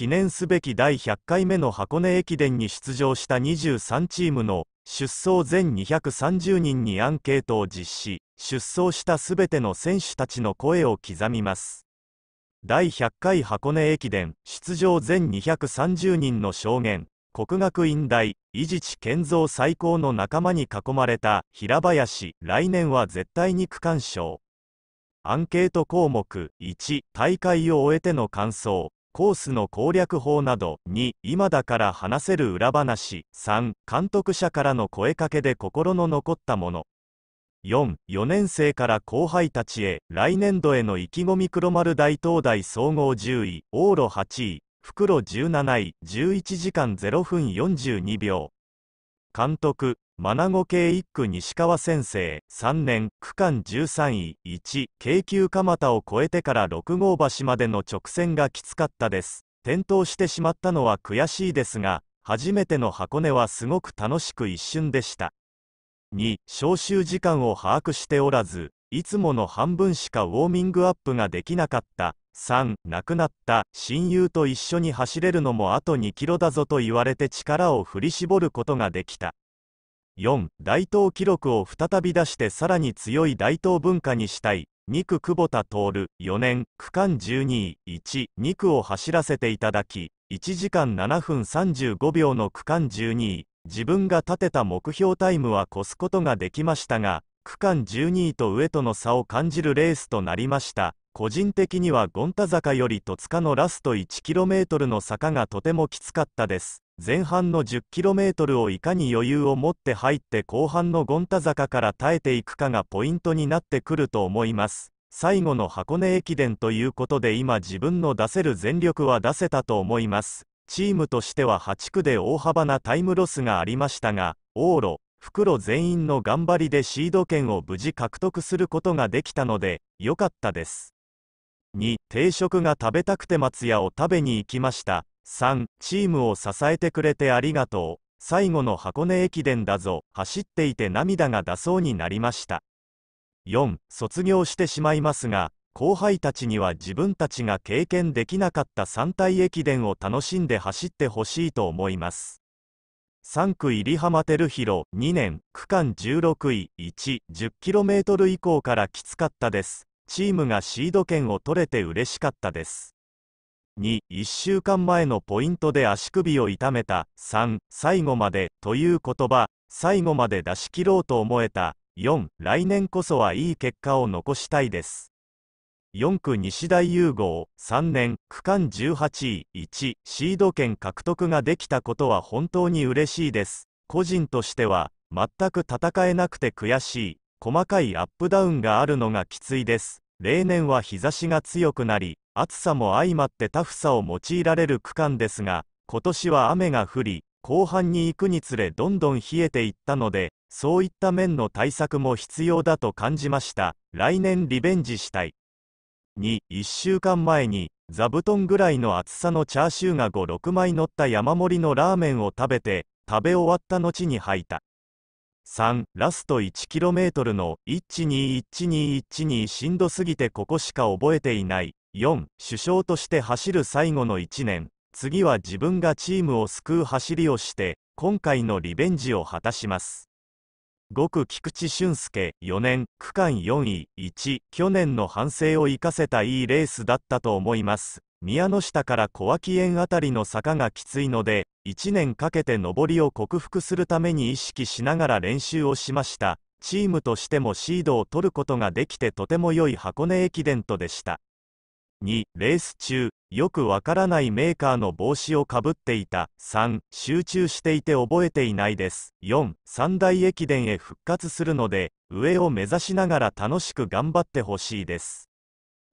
記念すべき第100回目の箱根駅伝に出場した23チームの出走全230人にアンケートを実施出走したすべての選手たちの声を刻みます第100回箱根駅伝出場全230人の証言国学院大伊地知健三最高の仲間に囲まれた平林来年は絶対に区間賞アンケート項目1大会を終えての感想コースの攻略法など2今だから話せる裏話3監督者からの声かけで心の残ったもの44年生から後輩たちへ来年度への意気込み黒丸大東大総合10位往路8位袋17位11時間0分42秒監督ナゴ系一区西川先生3年区間13位1京急蒲田を越えてから6号橋までの直線がきつかったです転倒してしまったのは悔しいですが初めての箱根はすごく楽しく一瞬でした2招集時間を把握しておらずいつもの半分しかウォーミングアップができなかった3亡くなった親友と一緒に走れるのもあと2キロだぞと言われて力を振り絞ることができた4大東記録を再び出してさらに強い大東文化にしたい2区久保田徹4年区間12位12区を走らせていただき1時間7分35秒の区間12位自分が立てた目標タイムは越すことができましたが区間12位と上との差を感じるレースとなりました個人的にはゴンタ坂より戸塚のラスト 1km の坂がとてもきつかったです前半の 10km をいかに余裕を持って入って後半のゴン太坂から耐えていくかがポイントになってくると思います。最後の箱根駅伝ということで今自分の出せる全力は出せたと思います。チームとしては8区で大幅なタイムロスがありましたが、往路、袋全員の頑張りでシード権を無事獲得することができたので、良かったです。2、定食が食べたくて松屋を食べに行きました。3、チームを支えてくれてありがとう。最後の箱根駅伝だぞ。走っていて涙が出そうになりました。4、卒業してしまいますが、後輩たちには自分たちが経験できなかった三体駅伝を楽しんで走ってほしいと思います。3区入浜照弘2年区間16位 110km 以降からきつかったですチームがシード権を取れて嬉しかったです2、1週間前のポイントで足首を痛めた、3、最後までという言葉、最後まで出し切ろうと思えた、4、来年こそはいい結果を残したいです。4区西大融合3年区間18位1シード権獲得ができたことは本当に嬉しいです個人としては全く戦えなくて悔しい細かいアップダウンがあるのがきついです例年は日差しが強くなり暑さも相まってタフさを用いられる区間ですが今年は雨が降り後半に行くにつれどんどん冷えていったのでそういった面の対策も必要だと感じました来年リベンジしたい21週間前に座布団ぐらいの厚さのチャーシューが56枚乗った山盛りのラーメンを食べて食べ終わった後に吐いた3ラスト 1km の121212 12しんどすぎてここしか覚えていない4首相として走る最後の1年次は自分がチームを救う走りをして今回のリベンジを果たします5区菊池俊介4年区間4位1去年の反省を生かせたいいレースだったと思います宮の下から小脇園あたりの坂がきついので1年かけて上りを克服するために意識しながら練習をしましたチームとしてもシードを取ることができてとても良い箱根駅伝とでした2レース中よくわからないメーカーの帽子をかぶっていた3集中していて覚えていないです4三大駅伝へ復活するので上を目指しながら楽しく頑張ってほしいです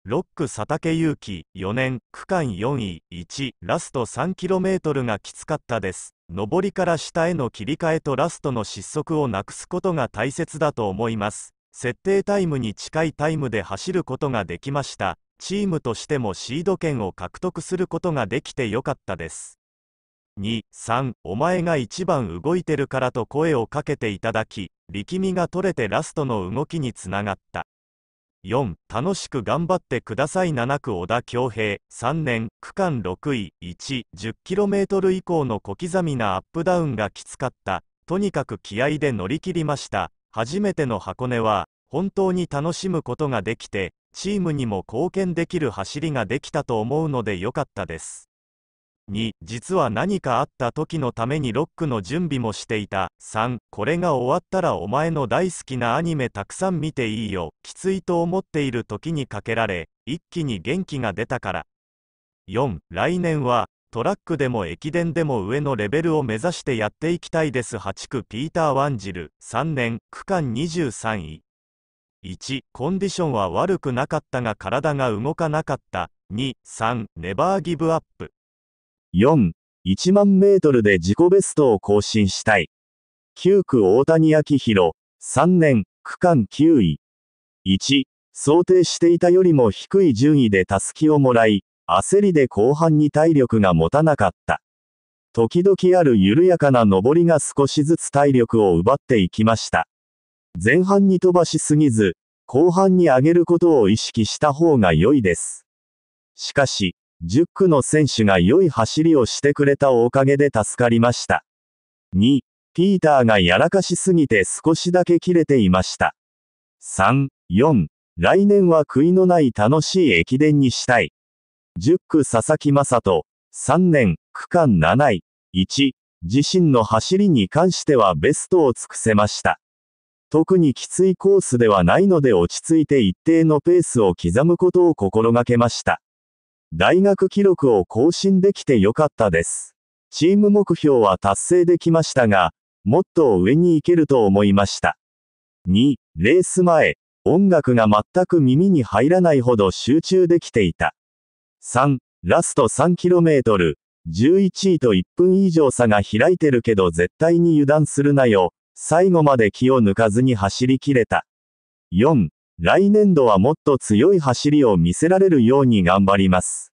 ロック佐竹勇気4年区間4位1ラスト 3km がきつかったです上りから下への切り替えとラストの失速をなくすことが大切だと思います設定タイムに近いタイムで走ることができましたチームとしてもシード権を獲得することができてよかったです。2、3、お前が一番動いてるからと声をかけていただき、力みが取れてラストの動きにつながった。4、楽しく頑張ってください7区小田恭平、3年、区間6位、1、10km 以降の小刻みなアップダウンがきつかった、とにかく気合で乗り切りました、初めての箱根は、本当に楽しむことができて、チームにも貢献できる走りができたと思うので良かったです。2実は何かあった時のためにロックの準備もしていた3これが終わったらお前の大好きなアニメたくさん見ていいよきついと思っている時にかけられ一気に元気が出たから4来年はトラックでも駅伝でも上のレベルを目指してやっていきたいです8区ピーター・ワンジル3年区間23位1コンディションは悪くなかったが体が動かなかった23ネバーギブアップ41万メートルで自己ベストを更新したい9区大谷明弘3年区間9位1想定していたよりも低い順位でたすきをもらい焦りで後半に体力が持たなかった時々ある緩やかな上りが少しずつ体力を奪っていきました前半に飛ばしすぎず、後半に上げることを意識した方が良いです。しかし、10区の選手が良い走りをしてくれたおかげで助かりました。2、ピーターがやらかしすぎて少しだけ切れていました。3、4、来年は悔いのない楽しい駅伝にしたい。10区佐々木正人、3年、区間7位、1、自身の走りに関してはベストを尽くせました。特にきついコースではないので落ち着いて一定のペースを刻むことを心がけました。大学記録を更新できてよかったです。チーム目標は達成できましたが、もっと上に行けると思いました。2、レース前、音楽が全く耳に入らないほど集中できていた。3、ラスト 3km、11位と1分以上差が開いてるけど絶対に油断するなよ。最後まで気を抜かずに走り切れた。4、来年度はもっと強い走りを見せられるように頑張ります。